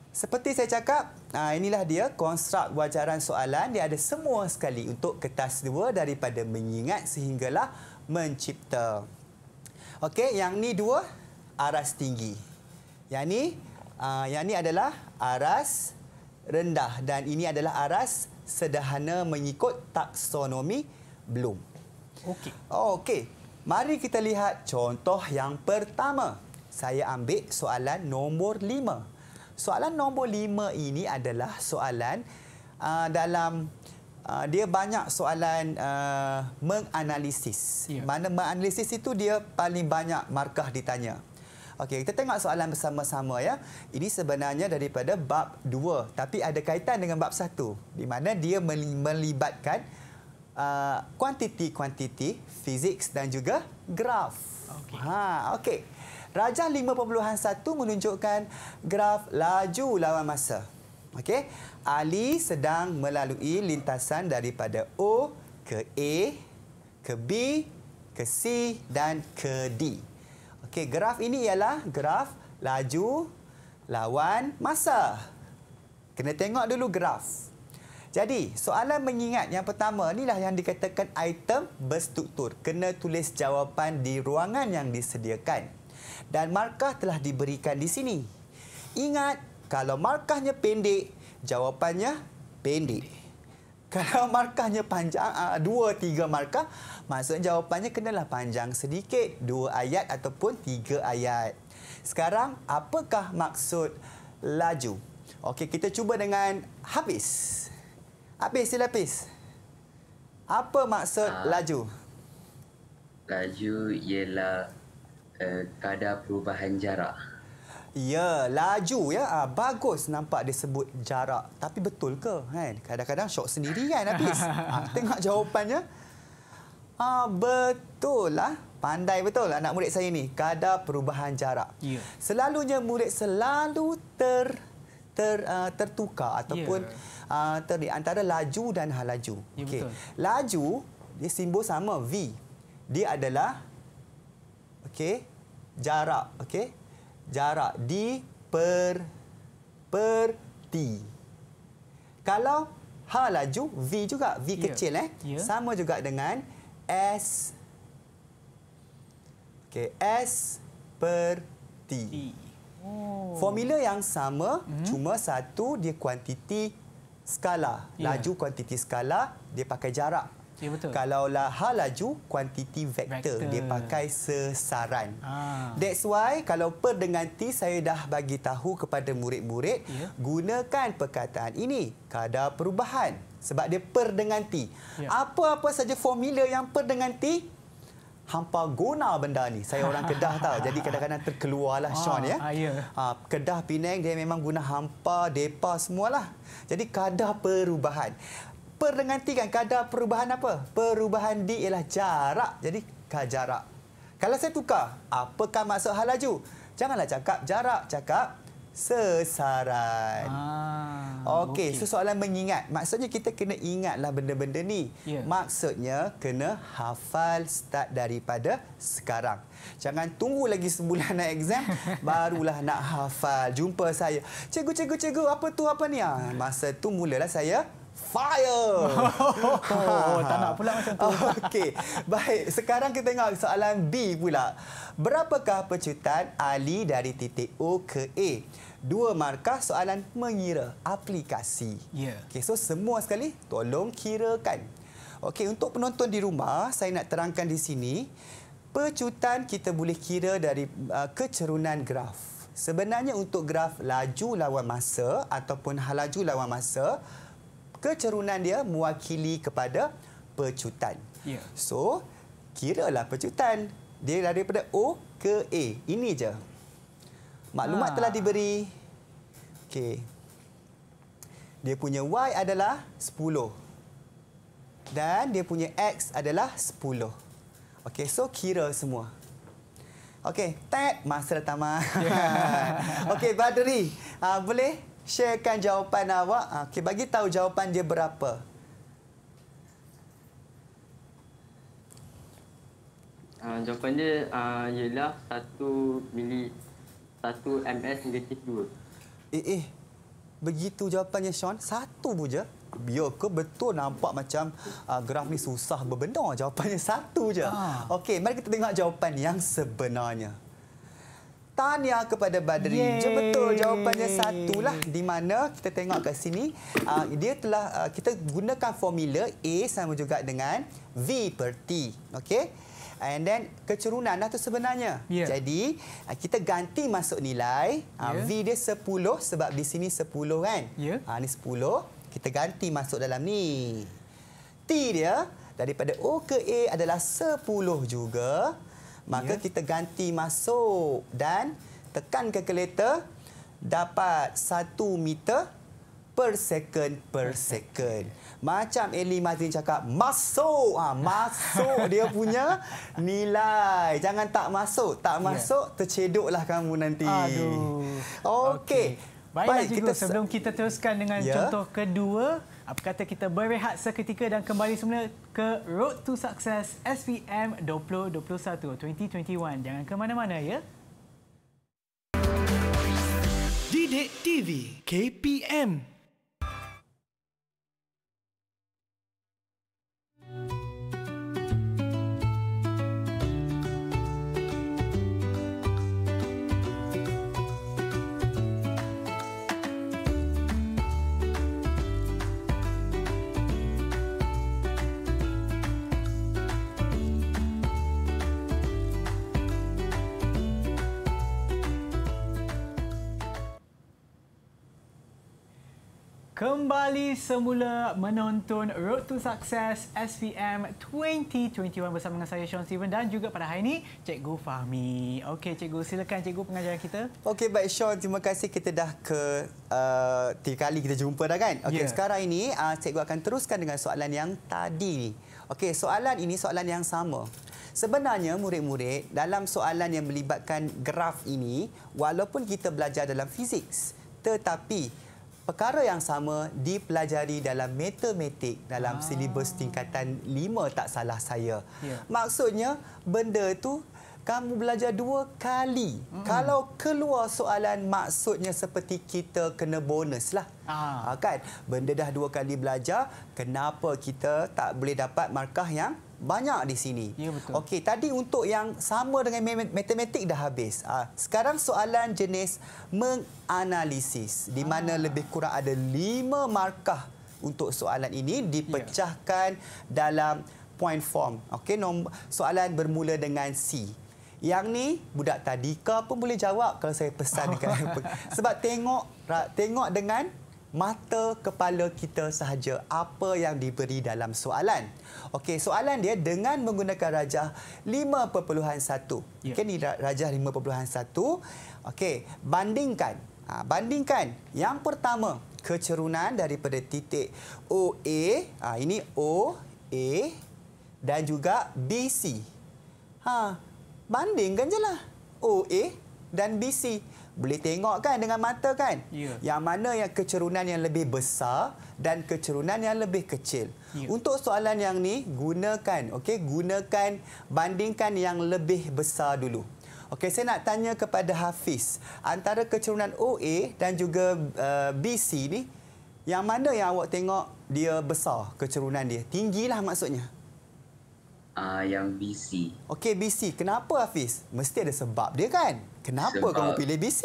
Seperti saya cakap, ah, inilah dia konstrukt wajaran soalan. Dia ada semua sekali untuk kertas dua daripada mengingat sehinggalah mencipta. Okey, yang ni dua aras tinggi. Yang ni Ah, yang ini adalah aras rendah dan ini adalah aras sederhana mengikut taksonomi Bloom. Okey. Oh, okey. Mari kita lihat contoh yang pertama. Saya ambil soalan nombor lima. Soalan nombor lima ini adalah soalan uh, dalam... Uh, dia banyak soalan uh, menganalisis. Yeah. Mana menganalisis itu dia paling banyak markah ditanya. Okey, kita tengok soalan bersama-sama ya. Ini sebenarnya daripada bab 2 tapi ada kaitan dengan bab 1 di mana dia melibatkan kuantiti-kuantiti uh, fizik dan juga graf. Okey. Ha, okey. Rajah 5.1 menunjukkan graf laju lawan masa. Okey. Ali sedang melalui lintasan daripada O ke A ke B ke C dan ke D. Okey, graf ini ialah graf laju lawan masa. Kena tengok dulu graf. Jadi, soalan mengingat yang pertama inilah yang dikatakan item berstruktur. Kena tulis jawapan di ruangan yang disediakan. Dan markah telah diberikan di sini. Ingat, kalau markahnya pendek, jawapannya pendek. pendek. Kalau markahnya panjang, uh, dua, tiga markah, maksudnya jawapannya kenalah panjang sedikit. Dua ayat ataupun tiga ayat. Sekarang, apakah maksud laju? Okey, kita cuba dengan habis. Habis, sila habis. Apa maksud uh, laju? Laju ialah uh, kadar perubahan jarak. Ya, laju ya. Ah, bagus nampak dia sebut jarak. Tapi betul ke? Kan? Kadang-kadang syok sendiri kan habis. Ah, tengok jawapannya. Ah, betul lah. Pandai betul anak murid saya ni. Kadar perubahan jarak. Ya. Selalunya murid selalu ter ter uh, tertukar ataupun ya. uh, ter, antara laju dan halaju. Ya, Okey. Laju dia simbol sama V. Dia adalah okay jarak okay jarak di per per t. Kalau h laju v juga v yeah. kecil eh. Yeah. Sama juga dengan s Okey, s per t. t. Oh. Formula yang sama hmm. cuma satu dia kuantiti skala. Ya. Laju kuantiti skala dia pakai jarak. Ya, betul. Kalau lahar laju, kuantiti vektor. Dia pakai sesaran. Ah. That's why kalau per dengan T, saya dah bagi tahu kepada murid-murid, ya. gunakan perkataan ini. Kadar perubahan. Sebab dia per dengan T. Ya. Apa-apa ya. saja formula yang per dengan T, hampa guna benda ni. Saya orang Kedah tau. Jadi kadang-kadang terkeluarlah ah, Sean ya. Ah, ya. Ha, Kedah Penang dia memang guna hampa, depa semualah. Jadi kadar perubahan per dengan t kan kadar perubahan apa? Perubahan d ialah jarak. Jadi jarak. Kalau saya tukar, apakah maksud hal laju? Janganlah cakap jarak, cakap sesaran. Ah, Okey, okay. so soalan mengingat. Maksudnya kita kena ingatlah benda-benda ni. Yeah. Maksudnya kena hafal start daripada sekarang. Jangan tunggu lagi sebulan nak exam barulah nak hafal. Jumpa saya. Cikgu, cikgu, cikgu, apa tu apa ni? Ah, masa tu mulalah saya fire. Oh, oh, tak nak pula macam tu. Okey. Baik, sekarang kita tengok soalan B pula. Berapakah pecutan Ali dari titik O ke A? Dua markah soalan mengira aplikasi. Yeah. Okey, so semua sekali tolong kirakan. Okey, untuk penonton di rumah, saya nak terangkan di sini pecutan kita boleh kira dari uh, kecerunan graf. Sebenarnya untuk graf laju lawan masa ataupun halaju lawan masa, kecerunan dia mewakili kepada pecutan. Yeah. So, kiralah pecutan. Dia daripada O ke A. Ini je. Maklumat ha. telah diberi. Okey. Dia punya Y adalah 10. Dan dia punya X adalah 10. Okey, so kira semua. Okey, tet masa tamat. Yeah. Okey, Badri, uh, boleh sharekan jawapan awak. Ah, okay, bagi tahu jawapan dia berapa. Uh, jawapan dia uh, ialah 1 mili 1 ms negatif 2. Eh, eh. Begitu jawapannya, Sean. Satu pun je. Biar ke betul nampak macam uh, graf ni susah berbenar. Jawapannya satu je. Ah. Okey, mari kita tengok jawapan yang sebenarnya tanya kepada Badri. Yeay. Betul jawapannya satu lah di mana kita tengok kat sini uh, dia telah uh, kita gunakan formula A sama juga dengan V per T. okay, And then kecerunan lah tu sebenarnya. Yeah. Jadi uh, kita ganti masuk nilai uh, yeah. V dia 10 sebab di sini 10 kan. Yeah. Uh, ni 10 kita ganti masuk dalam ni. T dia daripada O ke A adalah 10 juga maka yeah. kita ganti masuk dan tekan calculator dapat 1 meter per second per second. Macam Eli Mazin cakap masuk ah ha, masuk dia punya nilai. Jangan tak masuk, tak ya. masuk yeah. terceduklah kamu nanti. Okey. Okay. Baik, Baik kita sebelum kita teruskan dengan yeah. contoh kedua apa kata kita berehat seketika dan kembali semula ke Road to Success SPM 2021 2021. Jangan ke mana-mana ya. Didik TV KPM kembali semula menonton Road to Success SPM 2021 bersama dengan saya Sean Steven dan juga pada hari ini Cikgu Fahmi. Okey Cikgu silakan Cikgu pengajaran kita. Okey baik Sean terima kasih kita dah ke uh, tiga kali kita jumpa dah kan. Okey yeah. sekarang ini uh, Cikgu akan teruskan dengan soalan yang tadi. Okey soalan ini soalan yang sama. Sebenarnya murid-murid dalam soalan yang melibatkan graf ini walaupun kita belajar dalam fizik tetapi perkara yang sama dipelajari dalam matematik dalam ah. silibus tingkatan 5 tak salah saya. Yeah. Maksudnya benda tu kamu belajar dua kali. Mm-hmm. Kalau keluar soalan maksudnya seperti kita kena bonus lah. Ah. Ha, kan? Benda dah dua kali belajar, kenapa kita tak boleh dapat markah yang banyak di sini. Ya, Okey, tadi untuk yang sama dengan matematik dah habis. Ha, sekarang soalan jenis menganalisis di mana ha. lebih kurang ada lima markah untuk soalan ini ya. dipecahkan ya. dalam point form. Okey, soalan bermula dengan C. Yang ni budak tadi tadika pun boleh jawab kalau saya pesan dekat. Sebab tengok tengok dengan mata kepala kita sahaja apa yang diberi dalam soalan. Okey, soalan dia dengan menggunakan rajah 5.1. Yeah. Okey, ni rajah 5.1. Okey, bandingkan. Ha, bandingkan yang pertama kecerunan daripada titik OA, ha, ini O OA dan juga BC. Ha, bandingkan jelah OA dan BC boleh tengok kan dengan mata kan yeah. yang mana yang kecerunan yang lebih besar dan kecerunan yang lebih kecil yeah. untuk soalan yang ni gunakan okey gunakan bandingkan yang lebih besar dulu okey saya nak tanya kepada Hafiz antara kecerunan OA dan juga uh, BC ni yang mana yang awak tengok dia besar kecerunan dia tinggilah maksudnya Uh, yang BC. Okey, BC. Kenapa Hafiz? Mesti ada sebab dia kan? Kenapa Sebab kamu pilih BC?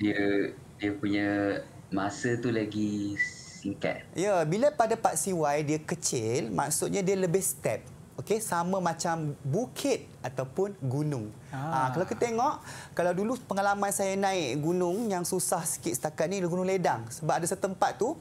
Dia dia punya masa tu lagi singkat. Ya, bila pada part CY dia kecil, maksudnya dia lebih step. Okey, sama macam bukit ataupun gunung. Ah. Ha, kalau kita tengok, kalau dulu pengalaman saya naik gunung yang susah sikit setakat ni, Gunung Ledang. Sebab ada setempat tu,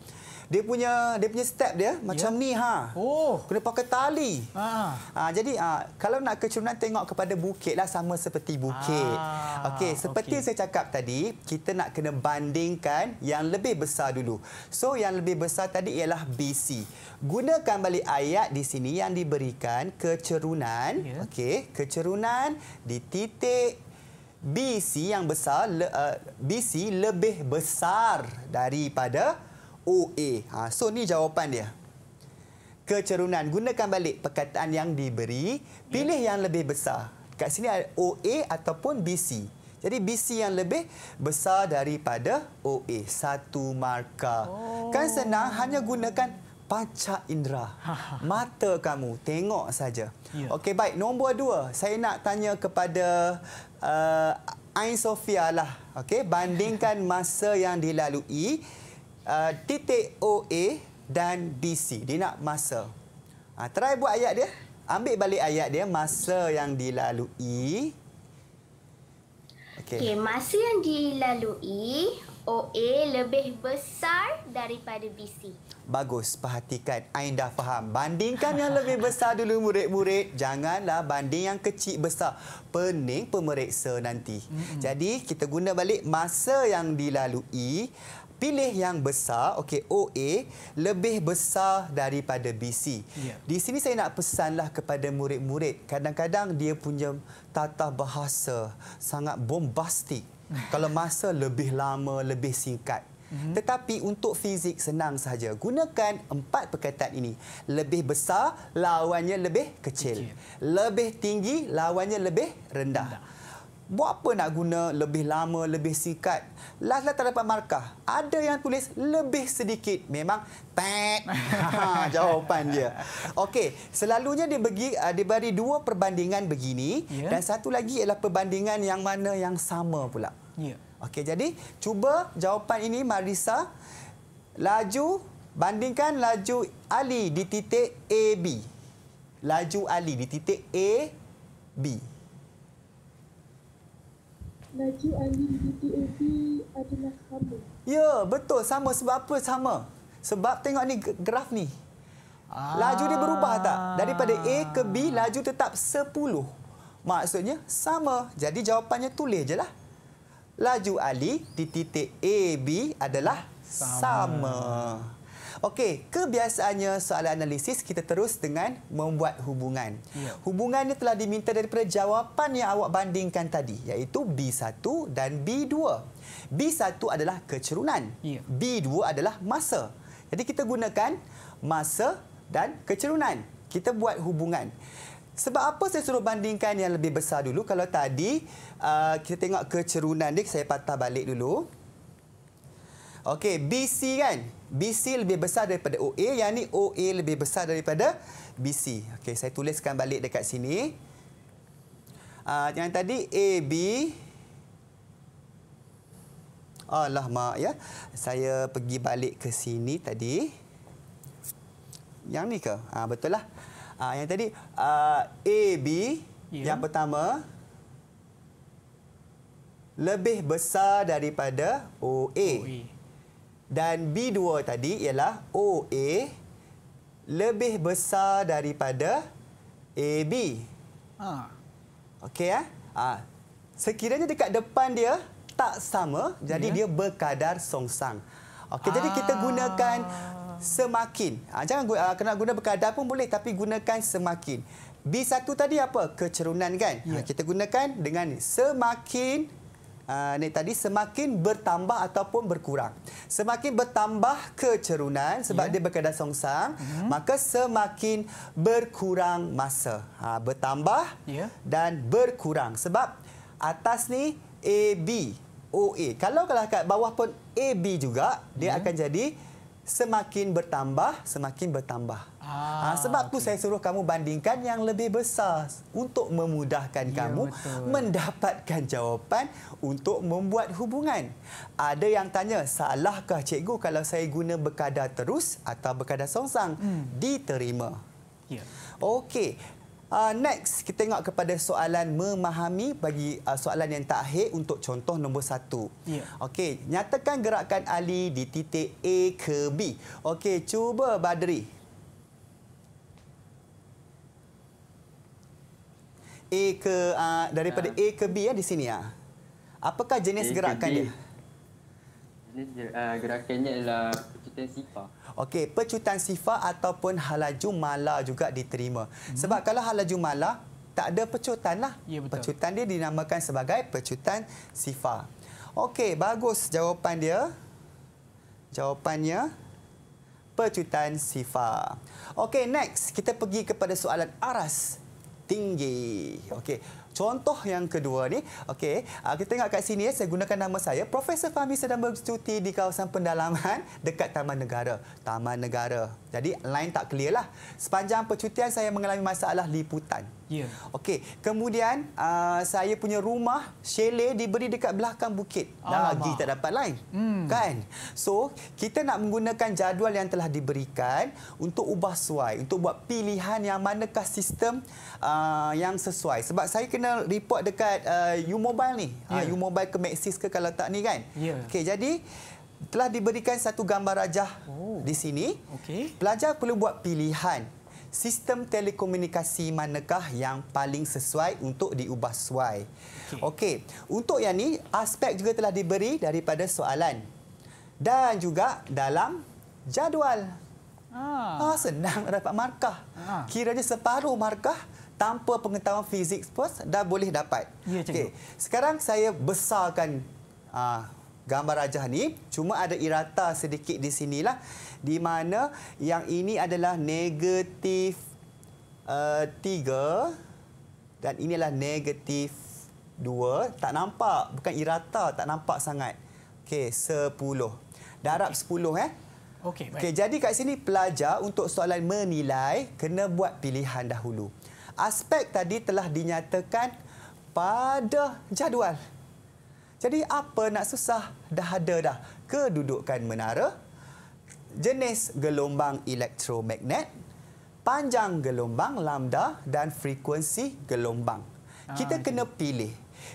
dia punya dia punya step dia ya. macam yeah. ni ha. Oh. Kena pakai tali. Ha, ha. ha jadi ha, kalau nak kecurunan tengok kepada bukit lah sama seperti bukit. Ha. Okey, seperti okay. saya cakap tadi, kita nak kena bandingkan yang lebih besar dulu. So yang lebih besar tadi ialah BC. Gunakan balik ayat di sini yang diberikan kecerunan. Yeah. Okey, kecerunan di titik BC yang besar eh, BC lebih besar daripada OA. Ha, so ni jawapan dia. Kecerunan. Gunakan balik perkataan yang diberi. Pilih yeah. yang lebih besar. Kat sini ada OA ataupun BC. Jadi BC yang lebih besar daripada OA. Satu markah. Oh. Kan senang hanya gunakan paca indera. Mata kamu. Tengok saja. Yeah. Okey baik. Nombor dua. Saya nak tanya kepada uh, Ain Sofia lah. Okey. Bandingkan masa yang dilalui. Uh, titik OA dan DC. Dia nak masa. Ha, try buat ayat dia. Ambil balik ayat dia. Masa yang dilalui. Okey. Okay, masa yang dilalui, OA lebih besar daripada BC. Bagus. Perhatikan. Ain dah faham. Bandingkan yang lebih besar dulu, murid-murid. Janganlah banding yang kecil besar. Pening pemeriksa nanti. Mm -hmm. Jadi, kita guna balik masa yang dilalui pilih yang besar, okey OA lebih besar daripada BC. Yeah. Di sini saya nak pesanlah kepada murid-murid. Kadang-kadang dia punya tata bahasa sangat bombastik. Kalau masa lebih lama, lebih singkat. Mm -hmm. Tetapi untuk fizik senang saja. Gunakan empat perkataan ini. Lebih besar, lawannya lebih kecil. kecil. Lebih tinggi, lawannya lebih rendah. rendah. Buat apa nak guna lebih lama, lebih sikat? Last-last tak dapat markah. Ada yang tulis lebih sedikit. Memang tak. Ha, jawapan dia. Okey, selalunya dia bagi ah, dia diberi dua perbandingan begini yeah. dan satu lagi ialah perbandingan yang mana yang sama pula. Ya. Yeah. Okey, jadi cuba jawapan ini Marisa. Laju bandingkan laju Ali di titik A, B. Laju Ali di titik A, B. Laju angin BTOB adalah sama. Ya, betul. Sama. Sebab apa sama? Sebab tengok ni graf ni. Laju dia berubah tak? Ah. Daripada A ke B, laju tetap 10. Maksudnya sama. Jadi jawapannya tulis je lah. Laju Ali di titik A, B adalah sama. sama. Okey, kebiasaannya soal analisis kita terus dengan membuat hubungan. Ya. Hubungan ini telah diminta daripada jawapan yang awak bandingkan tadi iaitu B1 dan B2. B1 adalah kecerunan. Ya. B2 adalah masa. Jadi kita gunakan masa dan kecerunan. Kita buat hubungan. Sebab apa saya suruh bandingkan yang lebih besar dulu? Kalau tadi uh, kita tengok kecerunan dia, saya patah balik dulu. Okey, BC kan? BC lebih besar daripada OA, yang ni OA lebih besar daripada BC. Okey, saya tuliskan balik dekat sini. Uh, yang tadi AB. Allah mak ya. Saya pergi balik ke sini tadi. Yang ni ke? Ah uh, betul lah. Uh, yang tadi uh, ah, AB yeah. yang pertama lebih besar daripada OA. OA. Dan B2 tadi ialah OA lebih besar daripada AB. Ha. Okey eh? Ha. Sekiranya dekat depan dia tak sama, ya. jadi dia berkadar songsang. Okey, ha. jadi ah. kita gunakan semakin. Ha, jangan guna, ah, kena guna berkadar pun boleh tapi gunakan semakin. B1 tadi apa? Kecerunan kan? Ha, ya. Ha, kita gunakan dengan semakin Ah, ni tadi semakin bertambah ataupun berkurang. Semakin bertambah kecerunan sebab yeah. dia berkadar songsang, mm-hmm. maka semakin berkurang masa. Ha, bertambah yeah. dan berkurang sebab atas ni AB OA. Kalau kalau kat bawah pun AB juga, yeah. dia ya. akan jadi semakin bertambah, semakin bertambah. Ha, sebab okay. tu saya suruh kamu bandingkan yang lebih besar untuk memudahkan ya, kamu betul. mendapatkan jawapan untuk membuat hubungan. Ada yang tanya, salahkah cikgu kalau saya guna berkadar terus atau berkadar songsang? Hmm. Diterima. Ya. Okey. Uh, next, kita tengok kepada soalan memahami bagi uh, soalan yang takhir untuk contoh nombor satu. Yeah. Okey, nyatakan gerakan Ali di titik A ke B. Okey, cuba Badri. A ke uh, daripada uh, A ke B ya di sini ya. Apakah jenis A gerakan dia? Jenis uh, gerakannya adalah pecutan sifar. Okey, pecutan sifar ataupun halaju mala juga diterima. Hmm. Sebab kalau halaju mala tak ada pecutan lah. Ya, pecutan dia dinamakan sebagai pecutan sifar. Okey, bagus jawapan dia. Jawapannya pecutan sifar. Okey, next kita pergi kepada soalan aras tinggi. Okey. Contoh yang kedua ni, okey, ah, kita tengok kat sini ya, saya gunakan nama saya, Profesor Fahmi sedang bercuti di kawasan pendalaman dekat Taman Negara. Taman Negara. Jadi line tak clear lah. Sepanjang percutian saya mengalami masalah liputan. Yeah. Okey, kemudian uh, saya punya rumah Shele diberi dekat belakang bukit. Dah Lagi tak dapat lain. Hmm. Kan? So, kita nak menggunakan jadual yang telah diberikan untuk ubah suai, untuk buat pilihan yang manakah sistem uh, yang sesuai. Sebab saya kena report dekat uh, U-Mobile ni. Yeah. Uh, ya. U-Mobile ke Maxis ke kalau tak ni kan? Yeah. Okey, jadi telah diberikan satu gambar rajah oh. di sini. Okay. Pelajar perlu buat pilihan sistem telekomunikasi manakah yang paling sesuai untuk diubah sesuai. Okey, okay. untuk yang ni aspek juga telah diberi daripada soalan dan juga dalam jadual. Ah, ah senang dapat markah. Ah. Kiranya separuh markah tanpa pengetahuan fizik pun dah boleh dapat. Ya, Okey. Sekarang saya besarkan ah, gambar rajah ni cuma ada irata sedikit di sinilah di mana yang ini adalah negatif eh, tiga uh, dan inilah negatif dua. Tak nampak, bukan irata, tak nampak sangat. Okey, sepuluh. Darab sepuluh, eh? Okey, baik. Okay, jadi kat sini pelajar untuk soalan menilai kena buat pilihan dahulu. Aspek tadi telah dinyatakan pada jadual. Jadi apa nak susah dah ada dah. Kedudukan menara, jenis gelombang elektromagnet, panjang gelombang lambda dan frekuensi gelombang. Kita ah, kena pilih.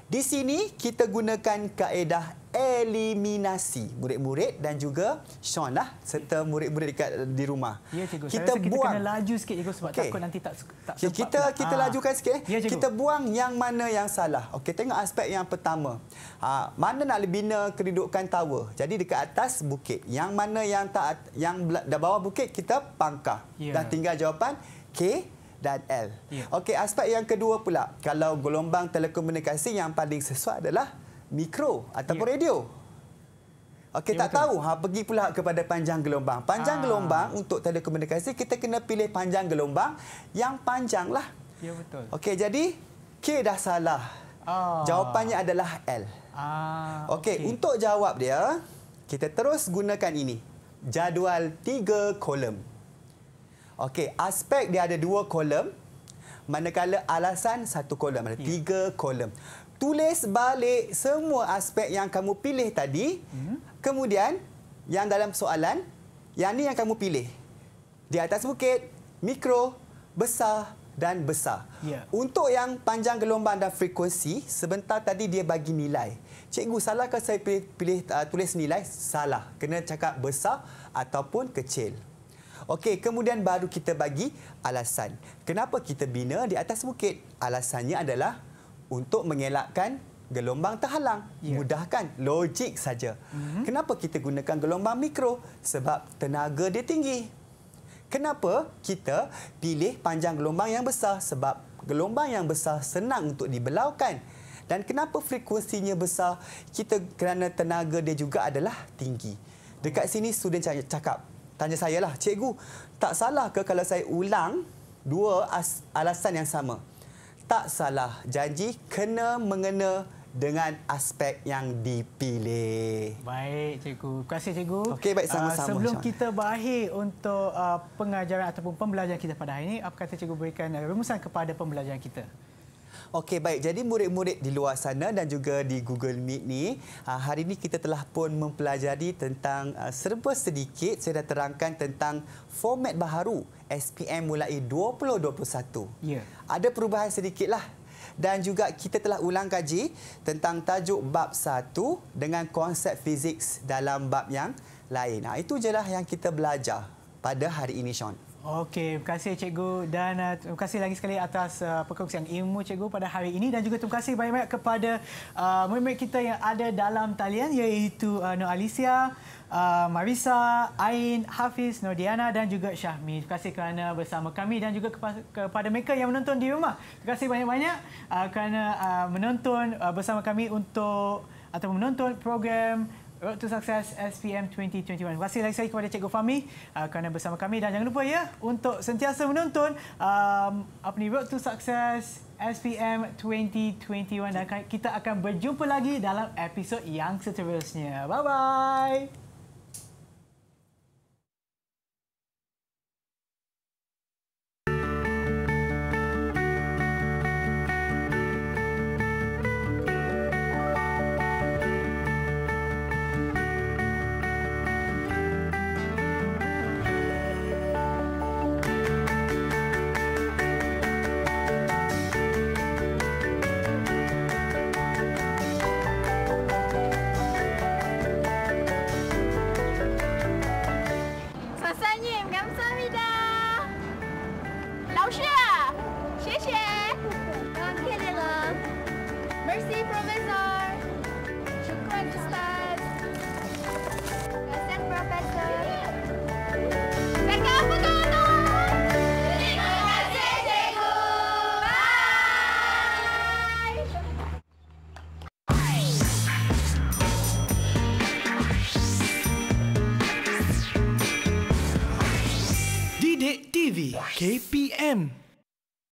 Di sini kita gunakan kaedah eliminasi murid-murid dan juga Sean lah serta murid-murid dekat di rumah. Ya cikgu. Kita Saya rasa buang. kita kena laju sikit cikgu sebab okay. takut nanti tak tak ya, sempat. Kita pula. kita ha. lajukan sikit eh. Ya, kita buang yang mana yang salah. Okey tengok aspek yang pertama. Ha, mana nak bina kedudukan tower. Jadi dekat atas bukit. Yang mana yang tak yang dah bawah bukit kita pangkah. Ya. Dan tinggal jawapan K dan L. Ya. Okey aspek yang kedua pula. Kalau gelombang telekomunikasi yang paling sesuai adalah mikro ataupun ya. radio. Okey ya, tak betul. tahu ha pergi pula kepada panjang gelombang. Panjang ha. gelombang untuk telekomunikasi kita kena pilih panjang gelombang yang panjanglah. Ya betul. Okey jadi K dah salah. Oh. Jawapannya adalah L. Ah, okey, okay. untuk jawab dia, kita terus gunakan ini. Jadual tiga kolom. Okey, aspek dia ada dua kolom, manakala alasan satu kolom. Ada ya. tiga kolom tulis balik semua aspek yang kamu pilih tadi. Hmm. Kemudian yang dalam soalan, yang ni yang kamu pilih. Di atas bukit, mikro, besar dan besar. Yeah. Untuk yang panjang gelombang dan frekuensi, sebentar tadi dia bagi nilai. Cikgu, salah ke saya pilih, pilih uh, tulis nilai? Salah. Kena cakap besar ataupun kecil. Okey, kemudian baru kita bagi alasan. Kenapa kita bina di atas bukit? Alasannya adalah untuk mengelakkan gelombang terhalang. Yeah. Mudahkan, logik saja. Mm-hmm. Kenapa kita gunakan gelombang mikro? Sebab tenaga dia tinggi. Kenapa kita pilih panjang gelombang yang besar? Sebab gelombang yang besar senang untuk dibelaukan. Dan kenapa frekuensinya besar? Kita kerana tenaga dia juga adalah tinggi. Dekat sini student c- cakap, tanya saya lah, cikgu, tak salah ke kalau saya ulang dua alasan yang sama? tak salah janji kena mengena dengan aspek yang dipilih. Baik cikgu. Terima kasih cikgu. Okey baik sama-sama. Uh, sebelum kita berakhir untuk uh, pengajaran ataupun pembelajaran kita pada hari ini, apa kata cikgu berikan uh, rumusan kepada pembelajaran kita? Okey baik. Jadi murid-murid di luar sana dan juga di Google Meet ni, uh, hari ini kita telah pun mempelajari tentang uh, serba sedikit saya dah terangkan tentang format baharu. SPM mulai 2021. Ya. Ada perubahan sedikitlah. Dan juga kita telah ulang kaji tentang tajuk bab 1 dengan konsep fizik dalam bab yang lain. Nah, itu jelah yang kita belajar pada hari ini, Sean. Okey, terima kasih cikgu dan uh, terima kasih lagi sekali atas uh, perkongsian ilmu cikgu pada hari ini dan juga terima kasih banyak-banyak kepada uh, murid-murid kita yang ada dalam talian iaitu uh, Nur Alicia, uh, Marisa, Ain, Hafiz, Nur Diana dan juga Syahmi. Terima kasih kerana bersama kami dan juga kepa- kepada mereka yang menonton di rumah. Terima kasih banyak-banyak uh, kerana uh, menonton uh, bersama kami untuk atau menonton program Road to Success SPM 2021. Terima kasih lagi sekali kepada Cikgu Fahmi uh, kerana bersama kami dan jangan lupa ya untuk sentiasa menonton um, apa ni Road to Success SPM 2021 dan kita akan berjumpa lagi dalam episod yang seterusnya. Bye bye.